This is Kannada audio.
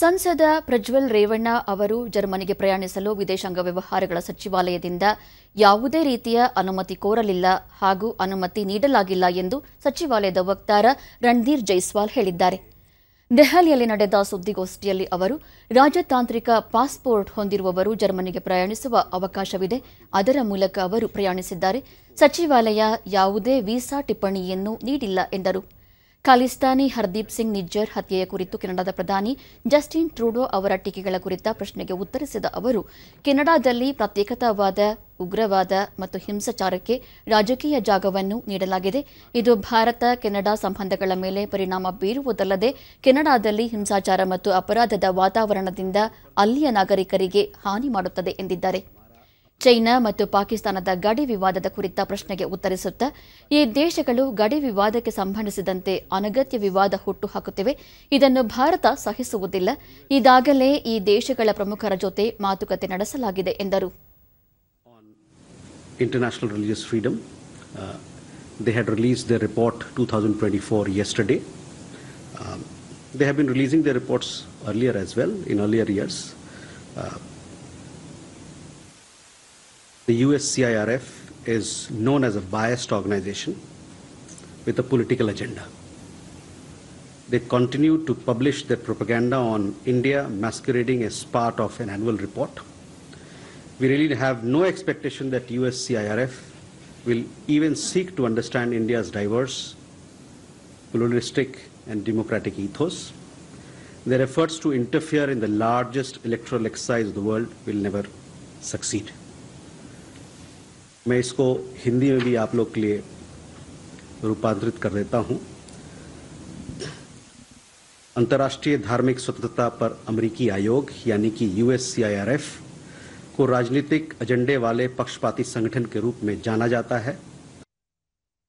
ಸಂಸದ ಪ್ರಜ್ವಲ್ ರೇವಣ್ಣ ಅವರು ಜರ್ಮನಿಗೆ ಪ್ರಯಾಣಿಸಲು ವಿದೇಶಾಂಗ ವ್ಯವಹಾರಗಳ ಸಚಿವಾಲಯದಿಂದ ಯಾವುದೇ ರೀತಿಯ ಅನುಮತಿ ಕೋರಲಿಲ್ಲ ಹಾಗೂ ಅನುಮತಿ ನೀಡಲಾಗಿಲ್ಲ ಎಂದು ಸಚಿವಾಲಯದ ವಕ್ತಾರ ರಣಧೀರ್ ಜೈಸ್ವಾಲ್ ಹೇಳಿದ್ದಾರೆ ದೆಹಲಿಯಲ್ಲಿ ನಡೆದ ಸುದ್ದಿಗೋಷ್ಠಿಯಲ್ಲಿ ಅವರು ರಾಜತಾಂತ್ರಿಕ ಪಾಸ್ಪೋರ್ಟ್ ಹೊಂದಿರುವವರು ಜರ್ಮನಿಗೆ ಪ್ರಯಾಣಿಸುವ ಅವಕಾಶವಿದೆ ಅದರ ಮೂಲಕ ಅವರು ಪ್ರಯಾಣಿಸಿದ್ದಾರೆ ಸಚಿವಾಲಯ ಯಾವುದೇ ವೀಸಾ ಟಿಪ್ಪಣಿಯನ್ನು ನೀಡಿಲ್ಲ ಎಂದರು ಖಾಲಿಸ್ತಾನಿ ಹರ್ದೀಪ್ ಸಿಂಗ್ ನಿಜ್ಜರ್ ಹತ್ಯೆಯ ಕುರಿತು ಕೆನಡಾದ ಪ್ರಧಾನಿ ಜಸ್ಟಿನ್ ಟ್ರೂಡೋ ಅವರ ಟೀಕೆಗಳ ಕುರಿತ ಪ್ರಶ್ನೆಗೆ ಉತ್ತರಿಸಿದ ಅವರು ಕೆನಡಾದಲ್ಲಿ ಪ್ರತ್ಯೇಕತಾವಾದ ಉಗ್ರವಾದ ಮತ್ತು ಹಿಂಸಾಚಾರಕ್ಕೆ ರಾಜಕೀಯ ಜಾಗವನ್ನು ನೀಡಲಾಗಿದೆ ಇದು ಭಾರತ ಕೆನಡಾ ಸಂಬಂಧಗಳ ಮೇಲೆ ಪರಿಣಾಮ ಬೀರುವುದಲ್ಲದೆ ಕೆನಡಾದಲ್ಲಿ ಹಿಂಸಾಚಾರ ಮತ್ತು ಅಪರಾಧದ ವಾತಾವರಣದಿಂದ ಅಲ್ಲಿಯ ನಾಗರಿಕರಿಗೆ ಹಾನಿ ಮಾಡುತ್ತದೆ ಎಂದಿದ್ದಾರೆ ಚೈನಾ ಮತ್ತು ಪಾಕಿಸ್ತಾನದ ಗಡಿ ವಿವಾದದ ಕುರಿತ ಪ್ರಶ್ನೆಗೆ ಉತ್ತರಿಸುತ್ತಾ ಈ ದೇಶಗಳು ಗಡಿ ವಿವಾದಕ್ಕೆ ಸಂಬಂಧಿಸಿದಂತೆ ಅನಗತ್ಯ ವಿವಾದ ಹುಟ್ಟುಹಾಕುತ್ತಿವೆ ಇದನ್ನು ಭಾರತ ಸಹಿಸುವುದಿಲ್ಲ ಈಗಾಗಲೇ ಈ ದೇಶಗಳ ಪ್ರಮುಖರ ಜೊತೆ ಮಾತುಕತೆ ನಡೆಸಲಾಗಿದೆ ಎಂದರು International Religious Freedom. Uh, they had released their report 2024 yesterday. Um, they have been releasing their reports earlier as well, in earlier years. Years The USCIRF is known as a biased organization with a political agenda. They continue to publish their propaganda on India, masquerading as part of an annual report. We really have no expectation that USCIRF will even seek to understand India's diverse, pluralistic, and democratic ethos. Their efforts to interfere in the largest electoral exercise of the world will never succeed. मैं इसको हिंदी में भी आप लोग के लिए रूपांतरित कर देता हूँ अंतर्राष्ट्रीय धार्मिक स्वतंत्रता पर अमरीकी आयोग यानी कि यूएससीआईआरएफ को राजनीतिक एजेंडे वाले पक्षपाती संगठन के रूप में जाना जाता है